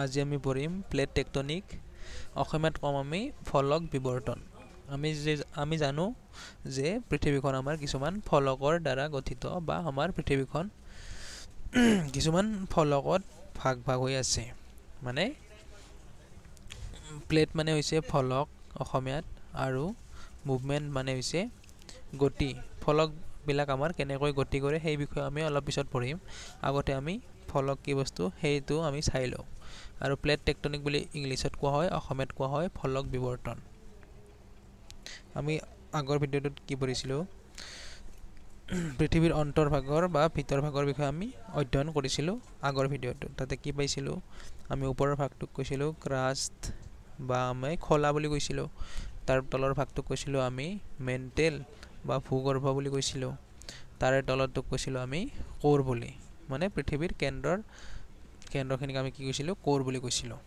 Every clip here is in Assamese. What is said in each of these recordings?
আজি আমি পঢ়িম প্লেট টেকটনিক অসমীয়াত ক'ম আমি ফলক বিৱৰ্তন আমি যে আমি জানো যে পৃথিৱীখন আমাৰ কিছুমান ফলকৰ দ্বাৰা গঠিত বা আমাৰ পৃথিৱীখন কিছুমান ফলকত ভাগ ভাগ হৈ আছে মানে প্লেট মানে হৈছে ফলক অসমীয়াত আৰু মুভমেণ্ট মানে হৈছে গতি ফলকবিলাক আমাৰ কেনেকৈ গতি কৰে সেই বিষয়ে আমি অলপ পিছত পঢ়িম আগতে আমি ফলক কি বস্তু সেইটো আমি চাই লওঁ আৰু প্লেট টেকটনিক বুলি ইংলিছত কোৱা হয় অসমীয়াত কোৱা হয় ফলক বিৱৰ্তন আমি আগৰ ভিডিঅ'টোত কি পঢ়িছিলোঁ পৃথিৱীৰ অন্তৰ্ভাগৰ বা ভিতৰভাগৰ বিষয়ে আমি অধ্যয়ন কৰিছিলোঁ আগৰ ভিডিঅ'টোত তাতে কি পাইছিলোঁ আমি ওপৰৰ ভাগটোক কৈছিলোঁ ক্ৰাষ্ট বা আমি খলা বুলি কৈছিলোঁ তাৰ তলৰ ভাগটোক কৈছিলোঁ আমি মেণ্টেল বা ভূগৰ্ভ বুলি কৈছিলোঁ তাৰে তলৰটোক কৈছিলোঁ আমি কোৰ বুলি মানে পৃথিৱীৰ কেন্দ্ৰৰ কেন্দ্ৰখিনিক আমি কি কৈছিলোঁ ক'ৰ বুলি কৈছিলোঁ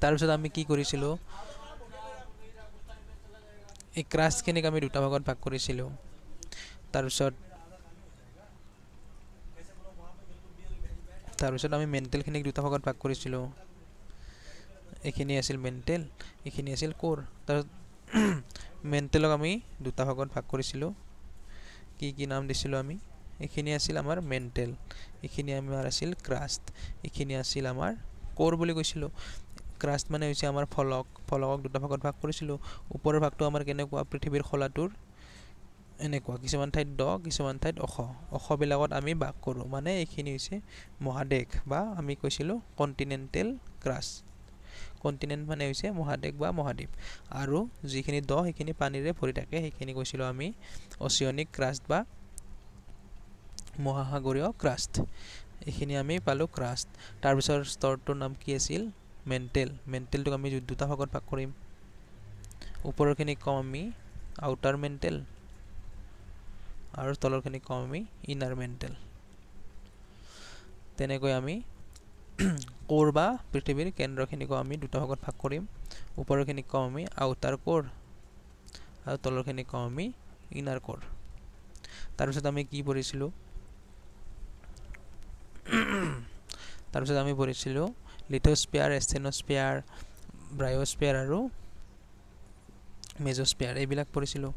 তাৰপিছত আমি কি কৰিছিলোঁ এই ক্ৰাছখিনিক আমি দুটা ভাগত ভাগ কৰিছিলোঁ তাৰপিছত তাৰপিছত আমি মেণ্টেলখিনিক দুটা ভাগত ভাগ কৰিছিলোঁ এইখিনি আছিল মেণ্টেল এইখিনি আছিল ক'ৰ তাৰপিছত মেণ্টেলক আমি দুটা ভাগত ভাগ কৰিছিলোঁ কি কি নাম দিছিলোঁ আমি এইখিনি আছিল আমাৰ মেণ্টেল এইখিনি আমাৰ আছিল ক্ৰাষ্ট এইখিনি আছিল আমাৰ ক'ৰ বুলি কৈছিলোঁ ক্ৰাষ্ট মানে হৈছে আমাৰ ফলক ফলকক দুটা ভাগত ভাগ কৰিছিলোঁ ওপৰৰ ভাগটো আমাৰ কেনেকুৱা পৃথিৱীৰ খলাটোৰ এনেকুৱা কিছুমান ঠাইত দ কিছুমান ঠাইত অশ অসবিলাকত আমি বাস কৰোঁ মানে এইখিনি হৈছে মহাদেশ বা আমি কৈছিলোঁ কণ্টিনেণ্টেল ক্ৰাষ্ট কণ্টিনেণ্ট মানে হৈছে মহাদেশ বা মহাদ্বীপ আৰু যিখিনি দ সেইখিনি পানীৰে ভৰি থাকে সেইখিনি কৈছিলোঁ আমি অচিয়নিক ক্ৰাষ্ট বা মহাসাগরীয় ক্রাস্ট এইখানে আমি পালো ক্রাস্ট তারপর স্তরটার নাম কি আছিল মেন্টেল মেন্টেলট আমি দুটা ভাগত ভাগ করি উপরের খিনি কম আমি আউটার মেন্টেল আর তলর খিনি কম আমি ইনার মেন্টেল তেনে আমি কোর বা পৃথিবীর কেন্দ্র খিনি আমি দুটা ভাগত ভাগ করি উপরের খিনি কম আমি আউটার কোর আর তলর খিনি কম আমি ইনার কোর তারপর আমি কি পড়েছিলাম তাৰপিছত আমি পঢ়িছিলোঁ লিথোস্পিয়াৰ এষ্টেনস্পিয়াৰ ব্ৰায়স্পিয়াৰ আৰু মেজস্পিয়াৰ এইবিলাক পঢ়িছিলোঁ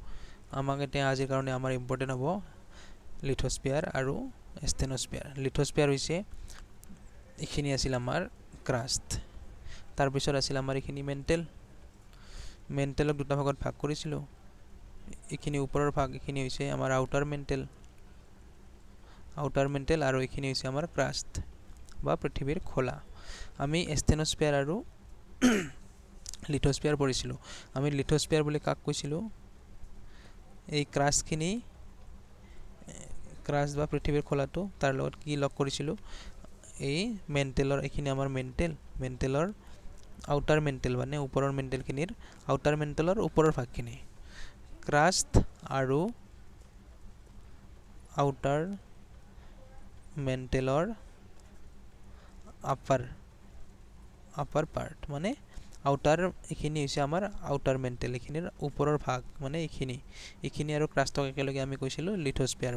আমাক এতিয়া আজিৰ কাৰণে আমাৰ ইম্পৰ্টেণ্ট হ'ব লিথস্পিয়াৰ আৰু এষ্টেনস্পিয়াৰ লিথস্পিয়াৰ হৈছে এইখিনি আছিল আমাৰ ক্ৰাষ্ট তাৰপিছত আছিল আমাৰ এইখিনি মেণ্টেল মেণ্টেলক দুটা ভাগত ভাগ কৰিছিলোঁ এইখিনি ওপৰৰ ভাগ এইখিনি হৈছে আমাৰ আউটাৰ মেণ্টেল আউটাৰ মেণ্টেল আৰু এইখিনি হৈছে আমাৰ ক্ৰাষ্ট বা পৃথিৱীৰ খোলা আমি এষ্টেনস্পিয়াৰ আৰু লিথস্পিয়াৰ পঢ়িছিলোঁ আমি লিথস্পিয়াৰ বুলি কাক কৈছিলোঁ এই ক্ৰাষ্টখিনি ক্ৰাষ্ট বা পৃথিৱীৰ খোলাটো তাৰ লগত কি লগ কৰিছিলোঁ এই মেণ্টেলৰ এইখিনি আমাৰ মেণ্টেল মেণ্টেলৰ আউটাৰ মেণ্টেল মানে ওপৰৰ মেণ্টেলখিনিৰ আউটাৰ মেণ্টেলৰ ওপৰৰ ভাগখিনি ক্ৰাষ্ট আৰু আউটাৰ मेन्टल और आपार आपार पार्ट मानने आउटार ये आम आउटार मेन्टल ऊपर भाग मानने ये और क्रास्ट एक कैसी लिथोस्पियर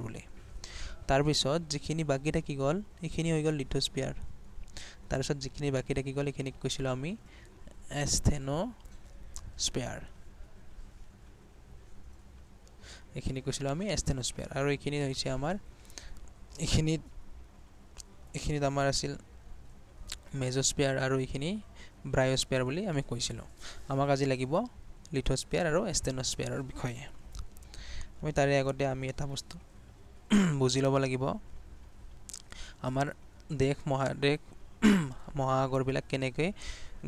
तार पद जी बी थी गल ये लिथोस्पियर तार पद जी बी थी गल ये कैसी आम एस्थेनोस्पेयर ये कैसी आम एस्थेनोस्पेयर और ये आम ये এইখিনিত আমাৰ আছিল মেজস্পিয়াৰ আৰু এইখিনি ব্ৰায়স্পিয়াৰ বুলি আমি কৈছিলোঁ আমাক আজি লাগিব লিথস্পিয়াৰ আৰু এষ্টেনস্পিয়াৰৰ বিষয়ে আমি তাৰে আগতে আমি এটা বস্তু বুজি ল'ব লাগিব আমাৰ দেশ মহাদেশ মহাসাগৰবিলাক কেনেকৈ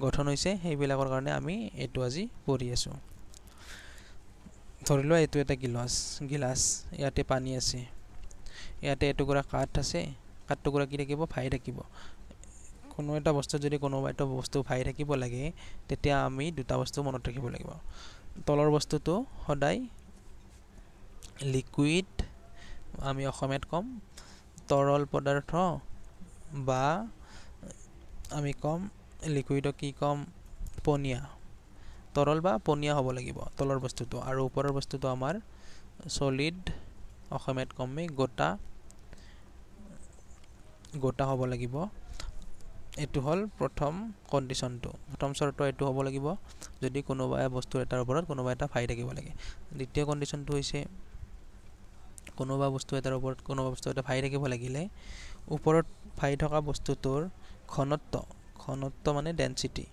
গঠন হৈছে সেইবিলাকৰ কাৰণে আমি এইটো আজি পঢ়ি আছোঁ ধৰি লোৱা এইটো এটা গিলাচ গিলাচ ইয়াতে পানী আছে ইয়াতে এটুকুৰা কাঠ আছে সাত টুকুৰা কি থাকিব ভাই থাকিব কোনো এটা বস্তু যদি কোনোবা এটা বস্তু ভাই থাকিব লাগে তেতিয়া আমি দুটা বস্তু মনত ৰাখিব লাগিব তলৰ বস্তুটো সদায় লিকুইড আমি অসমীয়াত ক'ম তৰল পদাৰ্থ বা আমি ক'ম লিকুইডক কি ক'ম পনীয়া তৰল বা পনীয়া হ'ব লাগিব তলৰ বস্তুটো আৰু ওপৰৰ বস্তুটো আমাৰ চলিড অসমীয়াত কমেই গোটা গোটা হ'ব লাগিব এইটো হ'ল প্ৰথম কণ্ডিশ্যনটো প্ৰথম চৰ্ত এইটো হ'ব লাগিব যদি কোনোবা বস্তু এটাৰ ওপৰত কোনোবা এটা ফাই থাকিব লাগে দ্বিতীয় কণ্ডিশ্যনটো হৈছে কোনোবা বস্তু এটাৰ ওপৰত কোনোবা বস্তু এটা ফাই থাকিব লাগিলে ওপৰত ফাই থকা বস্তুটোৰ ঘনত্ব ঘনত্ব মানে ডেঞ্চিটি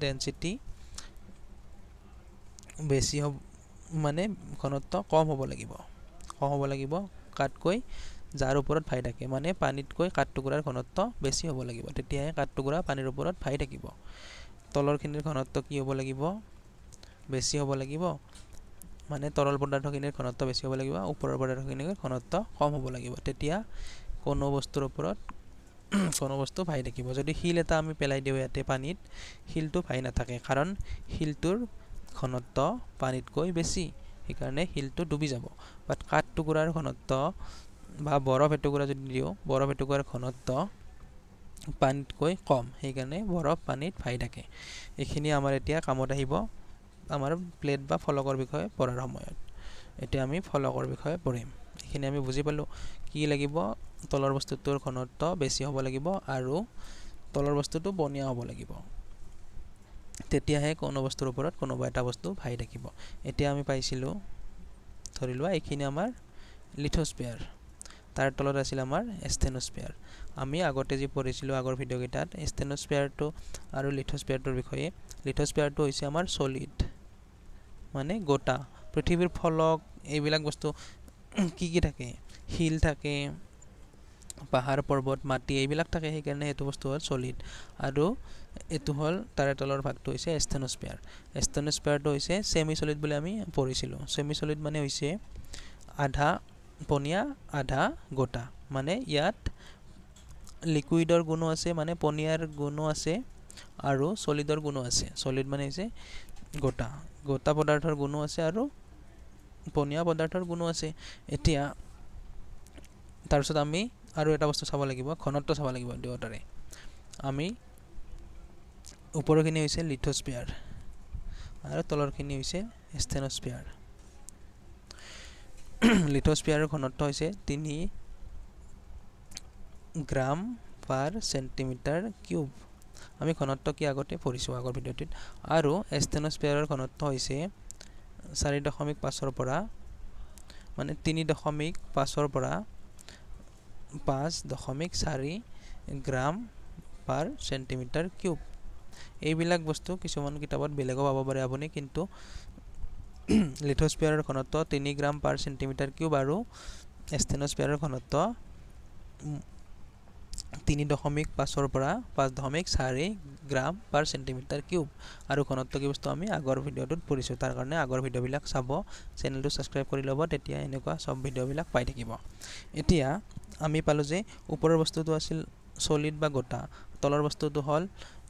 ডেঞ্চিটি বেছি হ মানে ঘনত্ব কম হ'ব লাগিব কম হ'ব লাগিব তাতকৈ যাৰ ওপৰত ভাই থাকে মানে পানীতকৈ কাঠটুকুৰাৰ ঘনত্ব বেছি হ'ব লাগিব তেতিয়াহে কাঠটুকুৰা পানীৰ ওপৰত ভাই থাকিব তলৰখিনিৰ ঘনত্ব কি হ'ব লাগিব বেছি হ'ব লাগিব মানে তৰল পদাৰ্থখিনিৰ ঘনত্ব বেছি হ'ব লাগিব ওপৰৰ পদাৰ্থখিনিৰ ঘনত্ব কম হ'ব লাগিব তেতিয়া কোনো বস্তুৰ ওপৰত কোনো বস্তু ভাই থাকিব যদি শিল এটা আমি পেলাই দিওঁ ইয়াতে পানীত শিলটো ভাই নাথাকে কাৰণ শিলটোৰ ঘনত্ব পানীতকৈ বেছি সেইকাৰণে শিলটো ডুবি যাব বাট কাঠটুকুৰাৰ ঘনত্ব বা বৰফ এটুকুৰা যদি দিওঁ বৰফ এটুকুৰাৰ ঘনত্ব পানীতকৈ কম সেইকাৰণে বৰফ পানীত ফাই থাকে এইখিনি আমাৰ এতিয়া কামত আহিব আমাৰ প্লেট বা ফলকৰ বিষয়ে পঢ়াৰ সময়ত এতিয়া আমি ফলকৰ বিষয়ে পঢ়িম এইখিনি আমি বুজি পালোঁ কি লাগিব তলৰ বস্তুটোৰ ঘনত্ব বেছি হ'ব লাগিব আৰু তলৰ বস্তুটো বনীয়া হ'ব লাগিব তেতিয়াহে কোনো বস্তুৰ ওপৰত কোনোবা এটা বস্তু ভাই থাকিব এতিয়া আমি পাইছিলোঁ ধৰি লোৱা এইখিনি আমাৰ লিথ'স্পেয়াৰ তাৰ তলত আছিল আমাৰ ষ্টেনোস্পিয়াৰ আমি আগতে যি পঢ়িছিলোঁ আগৰ ভিডিঅ'কেইটাত ষ্টেনোস্পিয়াৰটো আৰু লিথস্পিয়াৰটোৰ বিষয়ে লিথস্পিয়াৰটো হৈছে আমাৰ চলিড মানে গোটা পৃথিৱীৰ ফলক এইবিলাক বস্তু কি কি থাকে শিল থাকে পাহাৰ পৰ্বত মাটি এইবিলাক থাকে সেইকাৰণে এইটো বস্তু হ'ল চলিড আৰু এইটো হ'ল তাৰে তলৰ ভাগটো হৈছে এষ্টেনোস্পিয়াৰ এষ্টেনোস্পিয়াৰটো হৈছে চেমি চলিড বুলি আমি পঢ়িছিলোঁ চেমি চলিড মানে হৈছে আধা পনীয়া আধা গোটা মানে ইয়াত লিকুইডৰ গুণো আছে মানে পনীয়াৰ গুণো আছে আৰু চলিডৰ গুণো আছে চলিড মানে হৈছে গোটা গোটা পদাৰ্থৰ গুণো আছে আৰু পনীয়া পদাৰ্থৰ গুণো আছে এতিয়া তাৰপিছত আমি আৰু এটা বস্তু চাব লাগিব ঘনত্ব চাব লাগিব দুয়োটাৰে আমি ওপৰৰখিনি হৈছে লিথস্পিয়াৰ আৰু তলৰখিনি হৈছে ষ্টেনস্পিয়াৰ লিথস্পিয়াৰৰ ঘনত্ব হৈছে তিনি গ্ৰাম পাৰ চেণ্টিমিটাৰ কিউব আমি ঘনত্ব কি আগতে পঢ়িছোঁ আগৰ ভিডিঅ'টোত আৰু এষ্টেনস্পিয়াৰৰ ঘনত্ব হৈছে চাৰি দশমিক পাঁচৰ পৰা মানে তিনি দশমিক পাঁচৰ পৰা পাঁচ দশমিক চাৰি গ্ৰাম পাৰ চেণ্টিমিটাৰ কিউব এইবিলাক বস্তু কিছুমান কিতাপত বেলেগো পাব পাৰে আপুনি কিন্তু লিথোস্পিয়াৰৰ ঘনত্ব তিনি গ্ৰাম পাৰ চেণ্টিমিটাৰ কিউব আৰু এষ্টেনস্পিয়াৰৰ ঘনত্ব তিনি দশমিক পাঁচৰ পৰা পাঁচ দশমিক চাৰি গ্ৰাম পাৰ চেণ্টিমিটাৰ কিউব আৰু ঘনত্ব কি বস্তু আমি আগৰ ভিডিঅ'টোত পঢ়িছোঁ তাৰ কাৰণে আগৰ ভিডিঅ'বিলাক চাব চেনেলটো ছাবস্ক্ৰাইব কৰি ল'ব তেতিয়া এনেকুৱা চব ভিডিঅ'বিলাক পাই থাকিব এতিয়া আমি পালোঁ যে ওপৰৰ বস্তুটো আছিল চলিড বা গোটা তলৰ বস্তুটো হ'ল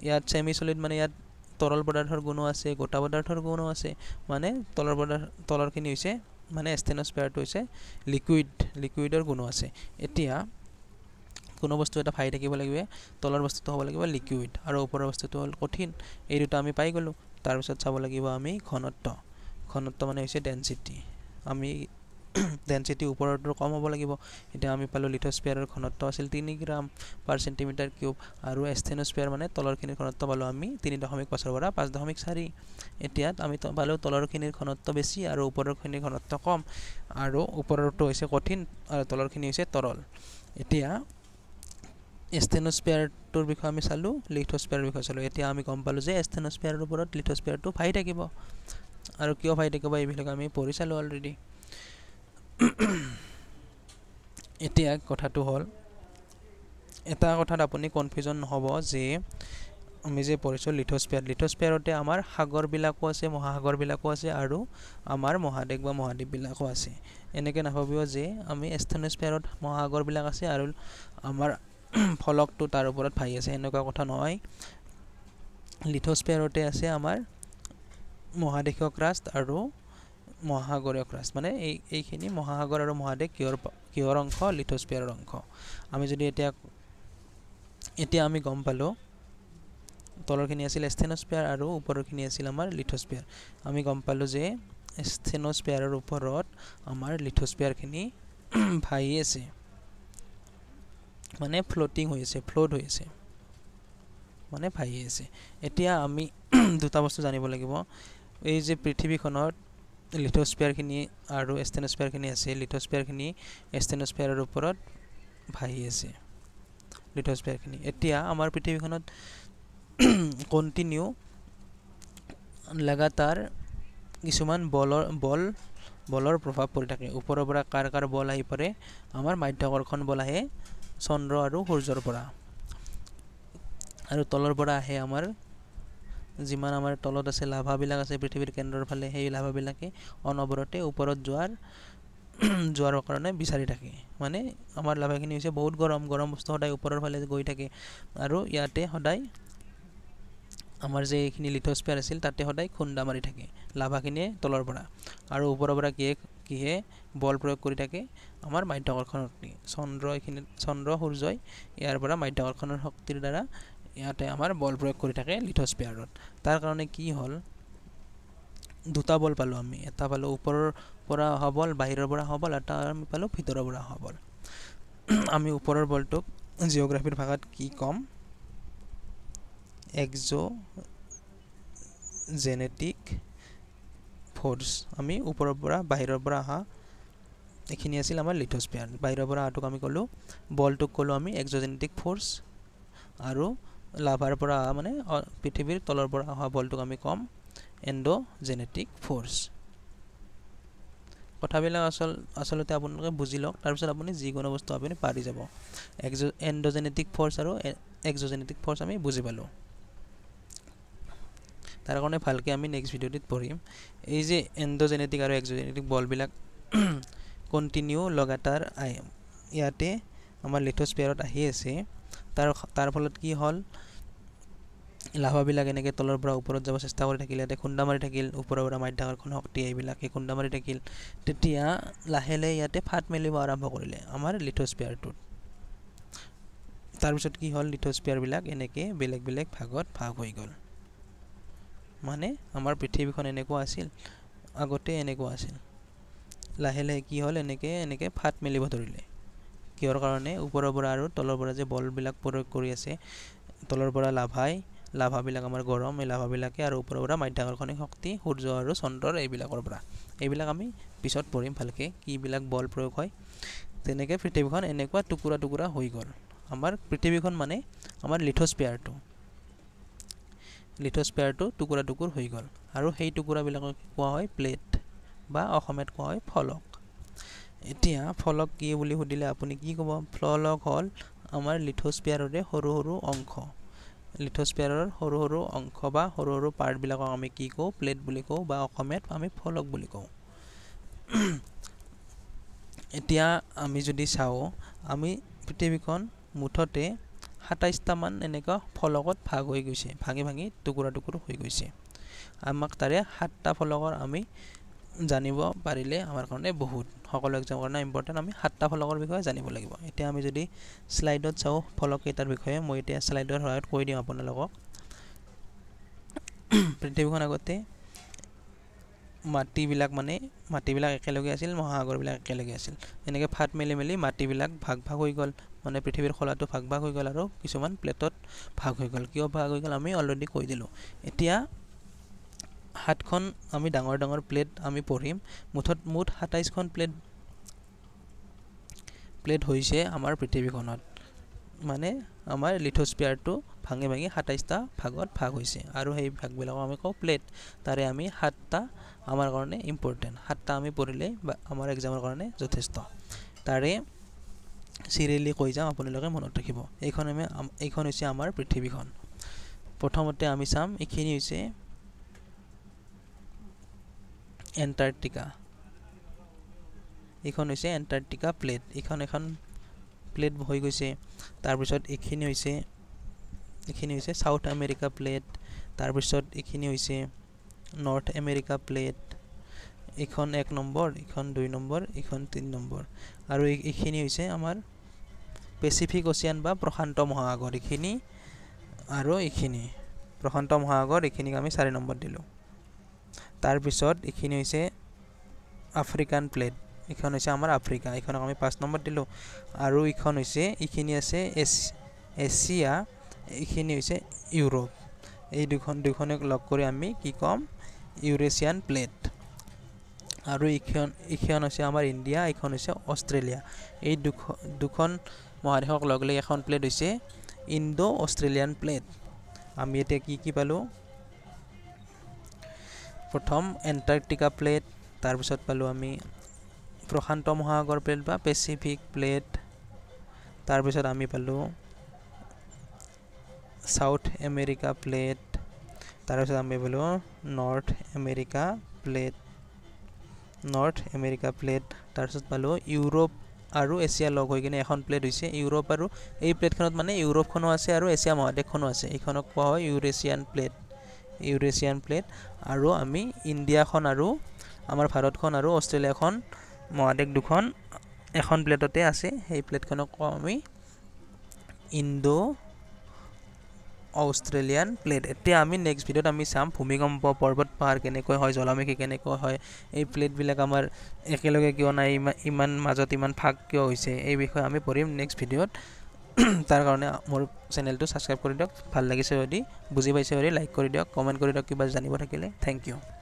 ইয়াত চেমি চলিড মানে ইয়াত তরল পদার্থর গুণও আছে গোটা পদার্থর গুণও আছে মানে তলর পদার্থ তলরখিনি হয়েছে মানে স্টেনোস্পিয়ারটো হয়েছে লিকুইড লিকুইডর গুণও আছে এতিয়া কোনো বস্তু এটা ফাই থাকিব লাগবে তলর বস্তুটো হব লাগবে লিকুইড আর উপরের বস্তুটো হল কঠিন এই দুটো আমি পাই গেলো তারপর চাব লাগবে আমি ঘনত্ব ঘনত্ব মানে হয়েছে ডেন্সিটি আমি ডেনচিটি ওপৰতো কম হ'ব লাগিব এতিয়া আমি পালোঁ লিথস্পিয়াৰৰ ঘনত্ব আছিল তিনি গ্ৰাম পাৰ চেণ্টিমিটাৰ কিউব আৰু এষ্টেনস্পিয়াৰ মানে তলৰখিনিৰ ঘনত্ব পালোঁ আমি তিনি দশমিক পাঁচৰ পৰা পাঁচ দশমিক চাৰি এতিয়া আমি পালোঁ তলৰখিনিৰ ঘনত্ব বেছি আৰু ওপৰৰখিনিৰ ঘনত্ব কম আৰু ওপৰৰটো হৈছে কঠিন আৰু তলৰখিনি হৈছে তৰল এতিয়া এষ্টেনস্পিয়াৰটোৰ বিষয়ে আমি চালোঁ লিথস্পিয়াৰৰ বিষয়ে চালোঁ এতিয়া আমি গম পালোঁ যে এষ্টেনস্পিয়াৰৰ ওপৰত লিথস্পিয়াৰটো ভাহি থাকিব আৰু কিয় ভাহি থাকিব এইবিলাক আমি পঢ়ি চালোঁ অলৰেডি এতিয়া কথাটো হ'ল এটা কথাত আপুনি কনফিউজন নহ'ব যে আমি যে পঢ়িছোঁ লিথস্পিয়াৰ লিথস্পিয়াৰতে আমাৰ সাগৰবিলাকো আছে মহাসাগৰবিলাকো আছে আৰু আমাৰ মহাদেশ বা মহাদ্বীপবিলাকো আছে এনেকৈ নাভাবিব যে আমি এস্থানস্পিয়াৰত মহাসাগৰবিলাক আছে আৰু আমাৰ ফলকটো তাৰ ওপৰত ভাহি আছে এনেকুৱা কথা নহয় লিথস্পিয়াৰতে আছে আমাৰ মহাদেশক ৰাষ্ট আৰু মহাসাগৰীয় ক্ৰাছ মানে এই এইখিনি মহাসাগৰ আৰু মহাদেশ কিয়ৰ কিয়ৰ অংশ লিথস্পিয়াৰৰ অংশ আমি যদি এতিয়া এতিয়া আমি গম পালোঁ তলৰখিনি আছিল এষ্টেনস্পিয়াৰ আৰু ওপৰৰখিনি আছিল আমাৰ লিথস্পিয়াৰ আমি গম পালোঁ যে এষ্টেনস্পিয়াৰৰ ওপৰত আমাৰ লিথস্পিয়াৰখিনি ভাহি আছে মানে ফ্ল'টিং হৈ আছে ফ্ল'ট হৈ আছে মানে ভাহি আছে এতিয়া আমি দুটা বস্তু জানিব লাগিব এই যে পৃথিৱীখনত লিথোস্পিয়াৰখিনি আৰু এষ্টেনস্পিয়াৰখিনি আছে লিথোস্পিয়াৰখিনি এষ্টেনস্পিয়াৰৰ ওপৰত ভাহি আছে লিথোস্পিয়াৰখিনি এতিয়া আমাৰ পৃথিৱীখনত কণ্টিনিউ লগাতাৰ কিছুমান বলৰ বল বলৰ প্ৰভাৱ পৰি থাকে ওপৰৰ পৰা কাৰ কাৰ বল আহি পৰে আমাৰ মাধ্যকৰ্ষণ বল আহে চন্দ্ৰ আৰু সূৰ্যৰ পৰা আৰু তলৰ পৰা আহে আমাৰ যিমান আমাৰ তলত আছে লাভাবিলাক আছে পৃথিৱীৰ কেন্দ্ৰৰ ফালে সেই লাভাবিলাকে অনবৰতে ওপৰত যোৱাৰ যোৱাৰ কাৰণে বিচাৰি থাকে মানে আমাৰ লাভাখিনি হৈছে বহুত গৰম গৰম বস্তু সদায় ওপৰৰ ফালে গৈ থাকে আৰু ইয়াতে সদায় আমাৰ যে এইখিনি লিথস্পিয়াৰ আছিল তাতে সদায় খুন্দা মাৰি থাকে লাভাখিনিয়ে তলৰ পৰা আৰু ওপৰৰ পৰা কিহে কিহে বল প্ৰয়োগ কৰি থাকে আমাৰ মাধ্যাকৰ্ষণ শক্তি চন্দ্ৰ এইখিনি চন্দ্ৰ সূৰ্যই ইয়াৰ পৰা মাধ্যাকৰ্ষণৰ শক্তিৰ দ্বাৰা ইয়াতে আমাৰ বল প্ৰয়োগ কৰি থাকে লিথস্পিয়াৰত তাৰ কাৰণে কি হ'ল দুটা বল পালোঁ আমি এটা পালোঁ ওপৰৰ পৰা অহা বল বাহিৰৰ পৰা অহা বল এটা আমি পালোঁ ভিতৰৰ পৰা অহা বল আমি ওপৰৰ বলটোক জিঅ'গ্ৰাফিৰ ভাষাত কি ক'ম এক্সো জেনেটিক ফ'ৰ্চ আমি ওপৰৰ পৰা বাহিৰৰ পৰা অহা এইখিনি আছিল আমাৰ লিথস্পিয়াৰ বাহিৰৰ পৰা অহাটোক আমি ক'লোঁ বলটোক ক'লোঁ আমি এক্সজেনেটিক ফ'ৰ্চ আৰু লাভাৰ পৰা অহা মানে পৃথিৱীৰ তলৰ পৰা অহা বলটোক আমি ক'ম এণ্ড'জেনেটিক ফ'ৰ্চ কথাবিলাক আচল আচলতে আপোনালোকে বুজি লওক তাৰপিছত আপুনি যিকোনো বস্তু আপুনি পাৰি যাব এক্সো এণ্ড'জেনেটিক ফ'ৰ্চ আৰু এক্সজেনেটিক ফ'ৰ্চ আমি বুজি পালোঁ তাৰ কাৰণে ভালকৈ আমি নেক্সট ভিডিঅ'টোত পঢ়িম এই যে এণ্ড'জেনেটিক আৰু এক্সজেনেটিক বলবিলাক কণ্টিনিউ লগাতাৰ ইয়াতে আমাৰ লিথস্পিয়াৰত আহি আছে তাৰ তাৰ ফলত কি হ'ল লাভাবিলাক এনেকৈ তলৰ পৰা ওপৰত যাব চেষ্টা কৰি থাকিলে ইয়াতে খুন্দা মাৰি থাকিল ওপৰৰ পৰা মাধ্যাকৰ্ষণ শক্তি এইবিলাক সেই খুন্দা মাৰি থাকিল তেতিয়া লাহে লাহে ইয়াতে ফাট মেলিব আৰম্ভ কৰিলে আমাৰ লিথস্পিয়াৰটোত তাৰপিছত কি হ'ল লিথস্পিয়াৰবিলাক এনেকৈ বেলেগ বেলেগ ভাগত ভাগ হৈ গ'ল মানে আমাৰ পৃথিৱীখন এনেকুৱা আছিল আগতে এনেকুৱা আছিল লাহে লাহে কি হ'ল এনেকৈ এনেকৈ ফাট মেলিব ধৰিলে কিহৰ কাৰণে ওপৰৰ পৰা আৰু তলৰ পৰা যে বলবিলাক প্ৰয়োগ কৰি আছে তলৰ পৰা লাভাই লাভাবিলাক আমাৰ গৰম এই লাভাবিলাকে আৰু ওপৰৰ পৰা মাধ্যাকৰ্ষণিক শক্তি সূৰ্য আৰু চন্দ্ৰৰ এইবিলাকৰ পৰা এইবিলাক আমি পিছত পঢ়িম ভালকৈ কিবিলাক বল প্ৰয়োগ হয় তেনেকৈ পৃথিৱীখন এনেকুৱা টুকুৰা টুকুৰা হৈ গ'ল আমাৰ পৃথিৱীখন মানে আমাৰ লিথস্পেয়াৰটো লিথস্পেয়াৰটো টুকুৰা টুকুৰ হৈ গ'ল আৰু সেই টুকুৰাবিলাকক কোৱা হয় প্লেট বা অসমীয়াত কোৱা হয় ফলক এতিয়া ফলক কি বুলি সুধিলে আপুনি কি ক'ব ফলক হ'ল আমাৰ লিথোস্পিয়াৰৰে সৰু সৰু অংশ লিথোস্পিয়াৰৰ সৰু সৰু অংশ বা সৰু সৰু পাৰ্টবিলাকক আমি কি কওঁ প্লেট বুলি কওঁ বা অসমীয়াত আমি ফলক বুলি কওঁ এতিয়া আমি যদি চাওঁ আমি পৃথিৱীখন মুঠতে মান এনেকুৱা ফলকত ভাগ হৈ গৈছে ভাঙি ভাঙি টুকুৰা টুকুৰ হৈ গৈছে আমাক তাৰে সাতটা ফলকৰ আমি জানিব পাৰিলে আমাৰ কাৰণে বহুত সকলো এক্সামৰ কাৰণে ইম্পৰ্টেণ্ট আমি সাতটা ফলকৰ বিষয়ে জানিব লাগিব এতিয়া আমি যদি শ্লাইডত চাওঁ ফলকেইটাৰ বিষয়ে মই এতিয়া শ্লাইডৰ সহায়ত কৈ দিওঁ আপোনালোকক পৃথিৱীখন আগতে মাটিবিলাক মানে মাটিবিলাক একেলগে আছিল মহাসাগৰবিলাক একেলগে আছিল এনেকৈ ফাট মেলি মেলি মাটিবিলাক ভাগ ভাগ হৈ গ'ল মানে পৃথিৱীৰ খোলাটো ভাগ ভাগ হৈ গ'ল আৰু কিছুমান প্লেটত ভাগ হৈ গ'ল কিয় ভাগ হৈ গ'ল আমি অলৰেডি কৈ দিলোঁ এতিয়া সাতখন আমি ডাঙৰ ডাঙৰ প্লেট আমি পঢ়িম মুঠত মুঠ সাতাইছখন প্লেট প্লেট হৈছে আমাৰ পৃথিৱীখনত মানে আমাৰ লিথস্পিয়াৰটো ভাঙি ভাঙি সাতাইছটা ভাগত ভাগ হৈছে আৰু সেই ভাগবিলাকক আমি কওঁ প্লেট তাৰে আমি সাতটা আমাৰ কাৰণে ইম্পৰ্টেণ্ট সাতটা আমি পঢ়িলে আমাৰ এক্সামৰ কাৰণে যথেষ্ট তাৰে চিৰিয়েলি কৈ যাম আপোনালোকে মনত ৰাখিব এইখন আমি এইখন হৈছে আমাৰ পৃথিৱীখন প্ৰথমতে আমি চাম এইখিনি হৈছে এণ্টাৰ্কটিকা এইখন হৈছে এণ্টাৰ্কটিকা প্লেট এইখন এখন প্লেট হৈ গৈছে তাৰপিছত এইখিনি হৈছে এইখিনি হৈছে ছাউথ আমেৰিকা প্লেট তাৰপিছত এইখিনি হৈছে নৰ্থ আমেৰিকা প্লেট এইখন এক নম্বৰ এইখন দুই নম্বৰ এইখন তিনি নম্বৰ আৰু এইখিনি হৈছে আমাৰ পেচিফিক অচিয়ান বা প্ৰশান্ত মহাসাগৰ এইখিনি আৰু এইখিনি প্ৰশান্ত মহাসাগৰ এইখিনিক আমি চাৰি নম্বৰ দিলোঁ তাৰপিছত এইখিনি হৈছে আফ্ৰিকান প্লেট এইখন হৈছে আমাৰ আফ্ৰিকা এইখনক আমি পাঁচ নম্বৰ দিলোঁ আৰু এইখন হৈছে এইখিনি আছে এছিয়া এইখিনি হৈছে ইউৰোপ এই দুখন দুখনক লগ কৰি আমি কি ক'ম ইউৰেছিয়ান প্লেট আৰু ইখন ইখন হৈছে আমাৰ ইণ্ডিয়া এইখন হৈছে অষ্ট্ৰেলিয়া এই দুখ দুখন মহাদেশক লগ লাগি এখন প্লেট হৈছে ইণ্ডো অষ্ট্ৰেলিয়ান প্লেট আমি এতিয়া কি কি পালোঁ প্ৰথম এণ্টাৰ্কটিকা প্লেট তাৰপিছত পালোঁ আমি প্ৰশান্ত মহাসাগৰ প্লেট বা পেচিফিক প্লেট তাৰপিছত আমি পালোঁ ছাউথ আমেৰিকা প্লেট তাৰপিছত আমি পালোঁ north America plate north America plate তাৰপিছত পালোঁ ইউৰোপ আৰু এছিয়া লগ হৈ কিনে এখন প্লেট হৈছে ইউৰোপ আৰু এই প্লেটখনত মানে ইউৰোপখনো আছে আৰু এছিয়া মহাদেশখনো আছে এইখনক কোৱা হয় ইউৰেছিয়ান প্লেট ইউৰেছিয়ান প্লেট আৰু আমি ইণ্ডিয়াখন আৰু আমাৰ ভাৰতখন আৰু অষ্ট্ৰেলিয়াখন মহাদেশ দুখন এখন প্লেটতে আছে সেই প্লেটখনক কওঁ আমি ইণ্ডো অষ্ট্ৰেলিয়ান প্লেট এতিয়া আমি নেক্সট ভিডিঅ'ত আমি চাম ভূমিকম্প পৰ্বত পাহাৰ কেনেকৈ হয় জলমুখী কেনেকৈ হয় এই প্লেটবিলাক আমাৰ একেলগে কিয় নাই ইমান ইমান মাজত ইমান ফাক কিয় হৈছে এই বিষয়ে আমি পঢ়িম নেক্সট ভিডিঅ'ত তাৰ কাৰণে মোৰ চেনেলটো ছাবস্ক্ৰাইব কৰি দিয়ক ভাল লাগিছে যদি বুজি পাইছে যদি লাইক কৰি দিয়ক কমেণ্ট কৰি দিয়ক কিবা জানিব থাকিলে থেংক ইউ